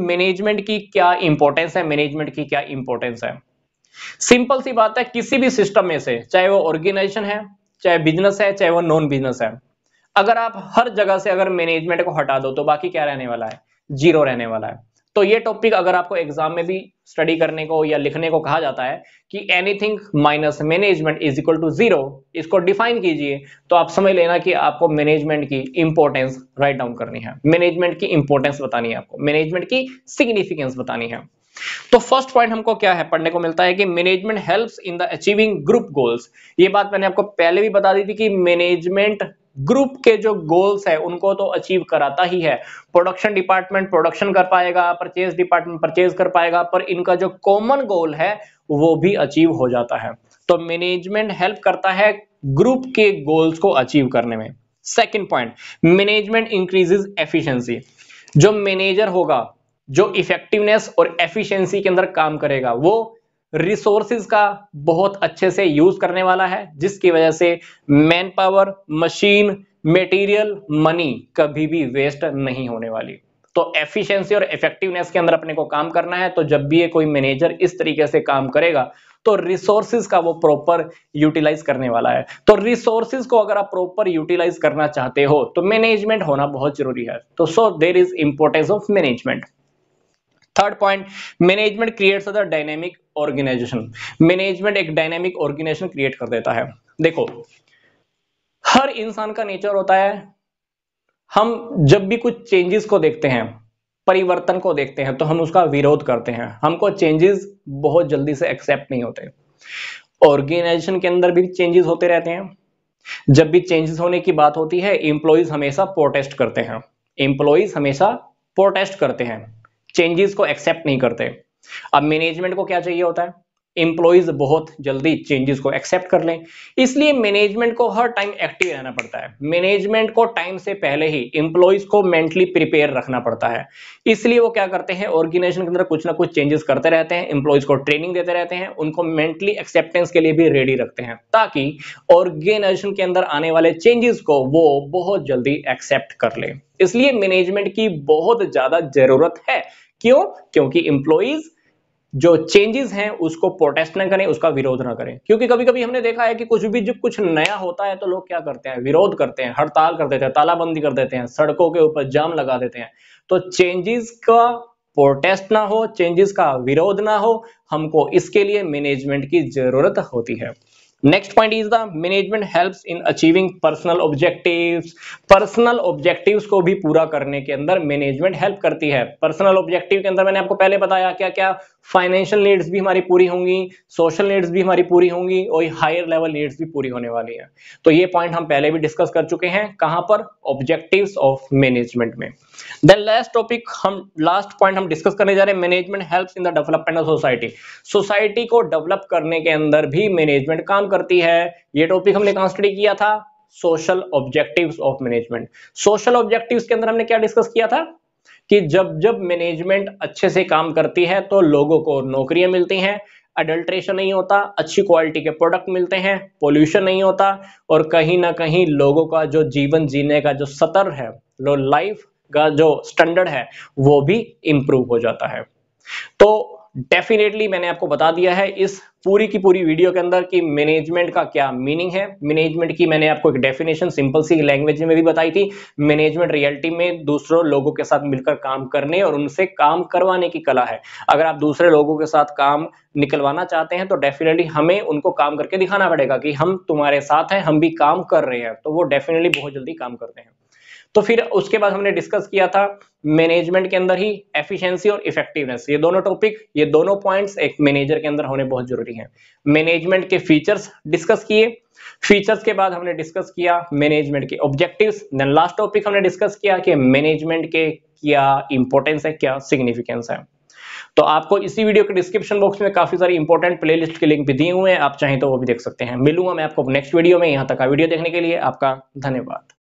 management की क्या importance है मैनेजमेंट की क्या इंपॉर्टेंस है सिंपल सी बात है किसी भी सिस्टम में से चाहे वो ऑर्गेनाइजेशन है चाहे बिजनेस है चाहे वो नॉन बिजनेस है अगर आप हर जगह से अगर मैनेजमेंट को हटा दो तो बाकी क्या रहने वाला है जीरो रहने वाला है तो ये टॉपिक अगर आपको एग्जाम में भी स्टडी करने को या लिखने को कहा जाता है कि anything minus management is equal to zero इसको डिफाइन कीजिए तो आप समझ लेना कि आपको मैनेजमेंट की इंपॉर्टेंस राइट डाउन करनी है मैनेजमेंट की इंपॉर्टेंस बतानी है आपको मैनेजमेंट की सिग्निफिकेंस बतानी है तो फर्स्ट पॉइंट हमको क्या है पढ़ने को मिलता है कि management helps in the achieving group goals ये बात मैंने आपको पहले भी बता दी थी कि मैनेजमेंट ग्रुप के जो गोल्स है उनको तो अचीव कराता ही है प्रोडक्शन डिपार्टमेंट प्रोडक्शन कर पाएगा परचेज डिपार्टमेंट परचेज कर पाएगा पर इनका जो कॉमन गोल है वो भी अचीव हो जाता है तो मैनेजमेंट हेल्प करता है ग्रुप के गोल्स को अचीव करने में second point management increases efficiency जो मैनेजर होगा जो इफेक्टिवनेस और एफिशिएंसी के अंदर काम करेगा वो रिसोर्सिस का बहुत अच्छे से यूज करने वाला है जिसकी वजह से man power machine material money कभी भी वेस्ट नहीं होने वाली तो एफिशिएंसी और इफेक्टिवनेस के अंदर अपने को काम करना है तो जब भी ये कोई मैनेजर इस तरीके से काम करेगा तो रिसोर्सिस का वो प्रॉपर यूटिलाइज करने वाला है तो रिसोर्सिस को अगर आप प्रॉपर यूटिलाइज करना चाहते हो तो मैनेजमेंट होना बहुत जरूरी है तो so there is importance of management third point management creates the dynamic organisation management एक डायनेमिक ऑर्गेनाइजेशन क्रिएट कर देता है देखो हर इंसान का नेचर होता है हम जब भी कुछ चेंजेस को देखते हैं परिवर्तन को देखते हैं तो हम उसका विरोध करते हैं हमको चेंजेस बहुत जल्दी से एक्सेप्ट नहीं होते ऑर्गेनाइजेशन के अंदर भी चेंजेस होते रहते हैं जब भी चेंजेस होने की बात होती है इंप्लॉइज हमेशा प्रोटेस्ट करते हैं इंप्लॉइज हमेशा प्रोटेस्ट करते हैं चेंजेस को एक्सेप्ट नहीं करते अब मैनेजमेंट को क्या चाहिए होता है एम्प्लॉयज बहुत जल्दी चेंजेस को एक्सेप्ट कर लें इसलिए मैनेजमेंट को हर टाइम एक्टिव रहना पड़ता है मैनेजमेंट को टाइम से पहले ही एम्प्लॉयज को मेंटली प्रिपेयर रखना पड़ता है इसलिए वो क्या करते हैं ऑर्गेनाइजेशन के अंदर कुछ ना कुछ चेंजेस करते रहते हैं एम्प्लॉयज को ट्रेनिंग देते रहते हैं उनको मेंटली एक्सेप्टेंस के लिए भी रेडी रखते हैं ताकि ऑर्गेनाइजेशन के अंदर आने वाले चेंजेस को वो बहुत जल्दी एक्सेप्ट कर ले इसलिए मैनेजमेंट की बहुत ज्यादा जरूरत है क्यों क्योंकि एम्प्लॉयज जो चेंजेस हैं उसको प्रोटेस्ट ना करें उसका विरोध ना करें क्योंकि कभी कभी हमने देखा है कि कुछ भी जब कुछ नया होता है तो लोग क्या करते हैं विरोध करते हैं हड़ताल कर देते हैं तालाबंदी कर देते हैं सड़कों के ऊपर जाम लगा देते हैं तो चेंजेस का प्रोटेस्ट ना हो चेंजेस का विरोध ना हो हमको इसके लिए मैनेजमेंट की जरूरत होती है next point is the management helps in achieving personal objectives personal objectives को भी पूरा करने के अंदर मैनेजमेंट हेल्प करती है पर्सनल ऑब्जेक्टिव के अंदर मैंने आपको पहले बताया क्या क्या फाइनेंशियल नीड्स भी हमारी पूरी होंगी सोशल नीड्स भी हमारी पूरी होंगी और हायर लेवल नीड्स भी पूरी होने वाली है तो ये पॉइंट हम पहले भी डिस्कस कर चुके हैं कहां पर ऑब्जेक्टिव ऑफ मैनेजमेंट में देन लास्ट टॉपिक हम लास्ट पॉइंट हम डिस्कस करने जा रहे हैं management help in the development of society society को डेवलप करने के अंदर भी मैनेजमेंट काम करती है ये टॉपिक हमने कहां स्टडी किया था social objectives of management social objectives के अंदर हमने क्या डिस्कस किया था कि जब जब मैनेजमेंट अच्छे से काम करती है तो लोगों को नौकरियां मिलती हैं अडल्ट्रेशन नहीं होता अच्छी क्वालिटी के प्रोडक्ट मिलते हैं पोल्यूशन नहीं होता और कहीं ना कहीं लोगों का जो जीवन जीने का जो सतर है लो लाइफ का जो स्टैंडर्ड है वो भी इंप्रूव हो जाता है तो डेफिनेटली मैंने आपको बता दिया है इस पूरी की पूरी वीडियो के अंदर कि मैनेजमेंट का क्या मीनिंग है मैनेजमेंट की मैंने आपको एक डेफिनेशन सिंपल सी लैंग्वेज में भी बताई थी मैनेजमेंट रियलिटी में दूसरों लोगों के साथ मिलकर काम करने और उनसे काम करवाने की कला है अगर आप दूसरे लोगों के साथ काम निकलवाना चाहते हैं तो डेफिनेटली हमें उनको काम करके दिखाना पड़ेगा कि हम तुम्हारे साथ हैं हम भी काम कर रहे हैं तो वो डेफिनेटली बहुत जल्दी काम करते हैं तो फिर उसके बाद हमने डिस्कस किया था मैनेजमेंट के अंदर ही एफिशिएंसी और इफेक्टिवनेस ये दोनों टॉपिक ये दोनों पॉइंट्स एक मैनेजर के अंदर होने बहुत जरूरी हैं मैनेजमेंट के फीचर्स डिस्कस किए फीचर्स के बाद हमने डिस्कस किया मैनेजमेंट के ऑब्जेक्टिव्स देन लास्ट टॉपिक हमने डिस्कस किया कि मैनेजमेंट के क्या इंपॉर्टेंस है क्या सिग्निफिकेंस है तो आपको इसी वीडियो के डिस्क्रिप्शन बॉक्स में काफी सारी इंपॉर्टेंट प्लेलिस्ट के लिंक भी दिए हुए हैं आप चाहें तो वो भी देख सकते हैं मिलूंगा मैं आपको नेक्स्ट वीडियो में यहां तक का वीडियो देखने के लिए आपका धन्यवाद